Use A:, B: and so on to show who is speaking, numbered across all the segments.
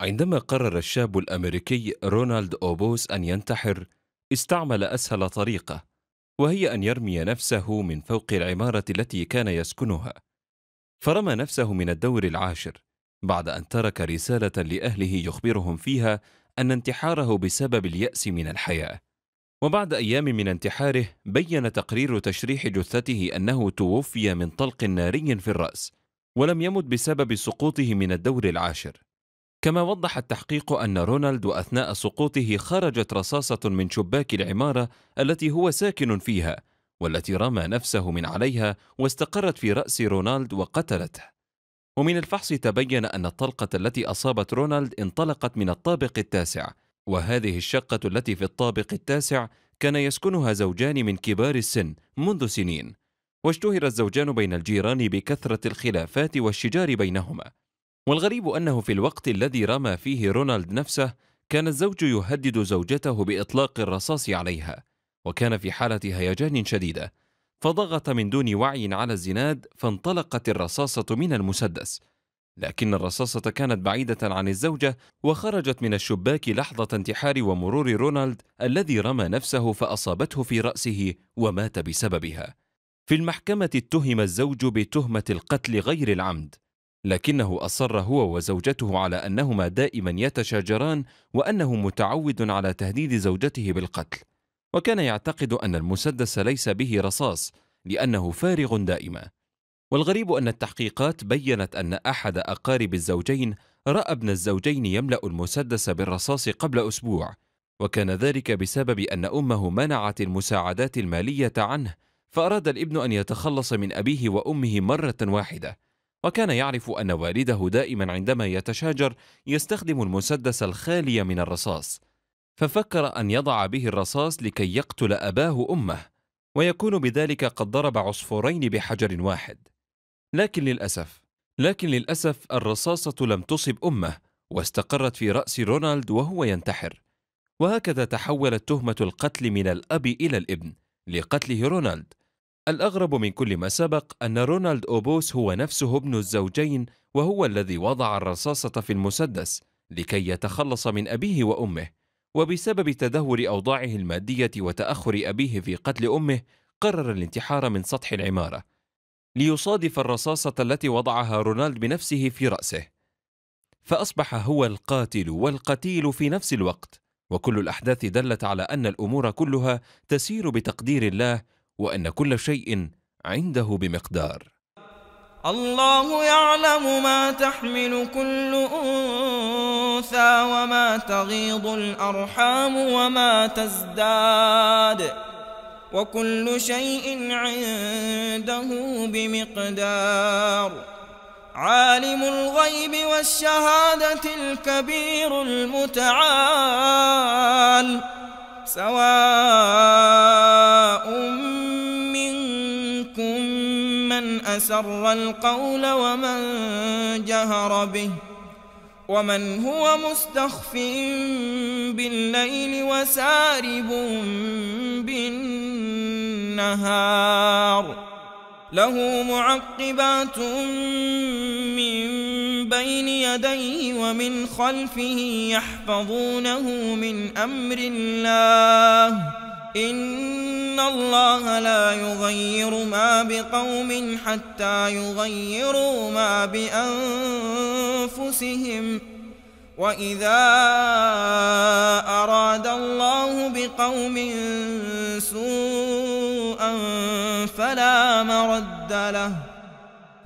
A: عندما قرر الشاب الامريكي رونالد اوبوس ان ينتحر استعمل اسهل طريقه وهي ان يرمي نفسه من فوق العماره التي كان يسكنها فرمى نفسه من الدور العاشر بعد ان ترك رساله لاهله يخبرهم فيها ان انتحاره بسبب الياس من الحياه وبعد ايام من انتحاره بين تقرير تشريح جثته انه توفي من طلق ناري في الراس ولم يمت بسبب سقوطه من الدور العاشر كما وضح التحقيق أن رونالد أثناء سقوطه خرجت رصاصة من شباك العمارة التي هو ساكن فيها والتي رمى نفسه من عليها واستقرت في رأس رونالد وقتلته ومن الفحص تبين أن الطلقة التي أصابت رونالد انطلقت من الطابق التاسع وهذه الشقة التي في الطابق التاسع كان يسكنها زوجان من كبار السن منذ سنين واشتهر الزوجان بين الجيران بكثرة الخلافات والشجار بينهما والغريب أنه في الوقت الذي رمى فيه رونالد نفسه كان الزوج يهدد زوجته بإطلاق الرصاص عليها وكان في حالة هيجان شديدة فضغط من دون وعي على الزناد فانطلقت الرصاصة من المسدس لكن الرصاصة كانت بعيدة عن الزوجة وخرجت من الشباك لحظة انتحار ومرور رونالد الذي رمى نفسه فأصابته في رأسه ومات بسببها. في المحكمة اتهم الزوج بتهمة القتل غير العمد، لكنه أصر هو وزوجته على أنهما دائما يتشاجران وأنه متعود على تهديد زوجته بالقتل وكان يعتقد أن المسدس ليس به رصاص لأنه فارغ دائما والغريب أن التحقيقات بيّنت أن أحد أقارب الزوجين رأى ابن الزوجين يملأ المسدس بالرصاص قبل أسبوع وكان ذلك بسبب أن أمه منعت المساعدات المالية عنه فأراد الابن أن يتخلص من أبيه وأمه مرة واحدة وكان يعرف أن والده دائما عندما يتشاجر يستخدم المسدس الخالي من الرصاص ففكر أن يضع به الرصاص لكي يقتل أباه أمه ويكون بذلك قد ضرب عصفورين بحجر واحد لكن للأسف لكن للأسف الرصاصة لم تصب أمه واستقرت في رأس رونالد وهو ينتحر وهكذا تحولت تهمة القتل من الأب إلى الابن لقتله رونالد الأغرب من كل ما سبق أن رونالد أوبوس هو نفسه ابن الزوجين وهو الذي وضع الرصاصة في المسدس لكي يتخلص من أبيه وأمه وبسبب تدهور أوضاعه المادية وتأخر أبيه في قتل أمه قرر الانتحار من سطح العمارة ليصادف الرصاصة التي وضعها رونالد بنفسه في رأسه فأصبح هو القاتل والقتيل في نفس الوقت وكل الأحداث دلت على أن الأمور كلها تسير بتقدير الله وان كل شيء عنده بمقدار
B: الله يعلم ما تحمل كل انثى وما تغيض الارحام وما تزداد وكل شيء عنده بمقدار عالم الغيب والشهادة الكبير المتعال سواء من أسر القول ومن جهر به ومن هو مستخف بالليل وسارب بالنهار له معقبات من بين يديه ومن خلفه يحفظونه من أمر الله إن الله لا يغير ما بقوم حتى يغيروا ما بأنفسهم وإذا أراد الله بقوم سوءا فلا مرد له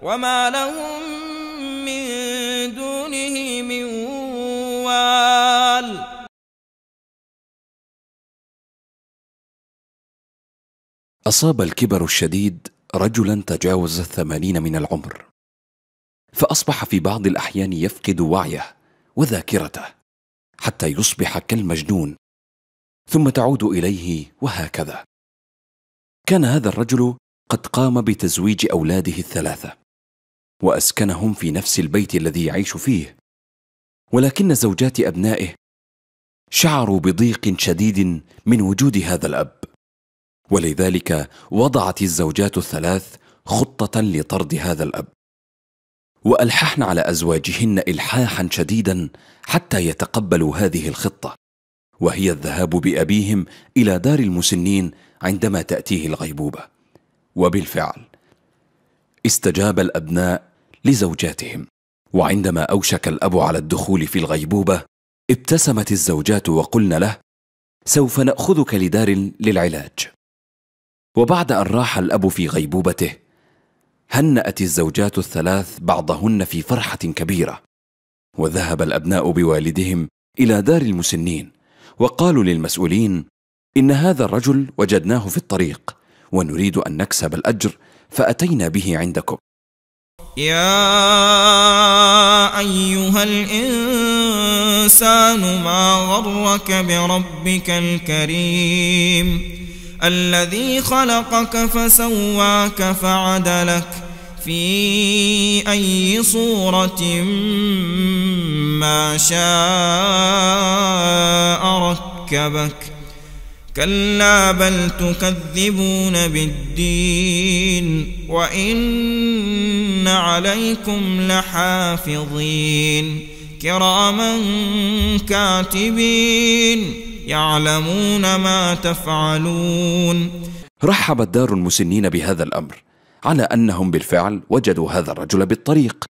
B: وما لهم من دونه من وال
A: أصاب الكبر الشديد رجلا تجاوز الثمانين من العمر فأصبح في بعض الأحيان يفقد وعيه وذاكرته حتى يصبح كالمجنون ثم تعود إليه وهكذا كان هذا الرجل قد قام بتزويج أولاده الثلاثة وأسكنهم في نفس البيت الذي يعيش فيه ولكن زوجات أبنائه شعروا بضيق شديد من وجود هذا الأب ولذلك وضعت الزوجات الثلاث خطه لطرد هذا الاب والححن على ازواجهن الحاحا شديدا حتى يتقبلوا هذه الخطه وهي الذهاب بابيهم الى دار المسنين عندما تاتيه الغيبوبه وبالفعل استجاب الابناء لزوجاتهم وعندما اوشك الاب على الدخول في الغيبوبه ابتسمت الزوجات وقلن له سوف ناخذك لدار للعلاج وبعد أن راح الأب في غيبوبته هنأت الزوجات الثلاث بعضهن في فرحة كبيرة وذهب الأبناء بوالدهم إلى دار المسنين وقالوا للمسؤولين إن هذا الرجل وجدناه في الطريق ونريد أن نكسب الأجر فأتينا به عندكم
B: يا أيها الإنسان ما غرك بربك الكريم الذي خلقك فسواك فعدلك في أي صورة ما شاء ركبك كلا بل تكذبون بالدين وإن عليكم لحافظين كراما كاتبين يعلمون ما تفعلون
A: رحبت دار المسنين بهذا الأمر على أنهم بالفعل وجدوا هذا الرجل بالطريق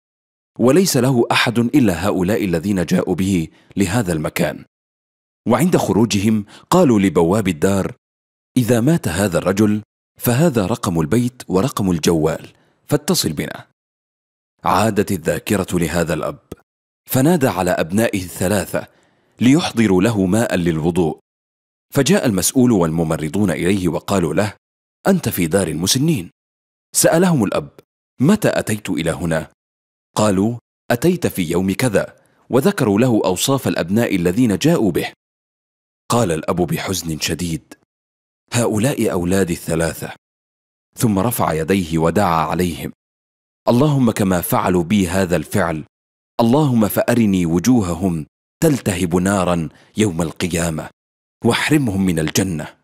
A: وليس له أحد إلا هؤلاء الذين جاءوا به لهذا المكان وعند خروجهم قالوا لبواب الدار إذا مات هذا الرجل فهذا رقم البيت ورقم الجوال فاتصل بنا عادت الذاكرة لهذا الأب فنادى على أبنائه الثلاثة ليحضروا له ماء للوضوء فجاء المسؤول والممرضون اليه وقالوا له انت في دار المسنين سالهم الاب متى اتيت الى هنا قالوا اتيت في يوم كذا وذكروا له اوصاف الابناء الذين جاءوا به قال الاب بحزن شديد هؤلاء اولادي الثلاثه ثم رفع يديه ودعا عليهم اللهم كما فعلوا بي هذا الفعل اللهم فارني وجوههم تلتهب نارا يوم القيامه واحرمهم من الجنه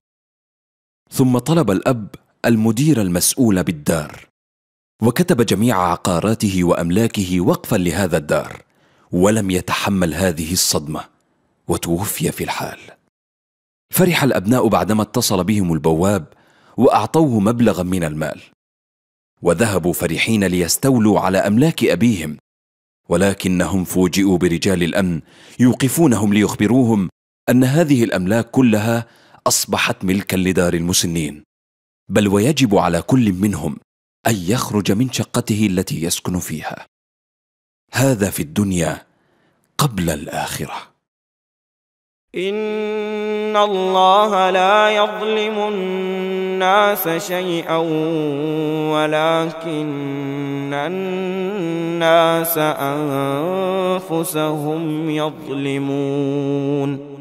A: ثم طلب الاب المدير المسؤول بالدار وكتب جميع عقاراته واملاكه وقفا لهذا الدار ولم يتحمل هذه الصدمه وتوفي في الحال فرح الابناء بعدما اتصل بهم البواب واعطوه مبلغا من المال وذهبوا فرحين ليستولوا على املاك ابيهم ولكنهم فوجئوا برجال الأمن يوقفونهم ليخبروهم أن هذه الأملاك كلها أصبحت ملكا لدار المسنين بل ويجب على كل منهم أن يخرج من شقته التي يسكن فيها هذا في الدنيا قبل الآخره
B: ان الله لا يظلم الناس شيئا ولكن الناس انفسهم يظلمون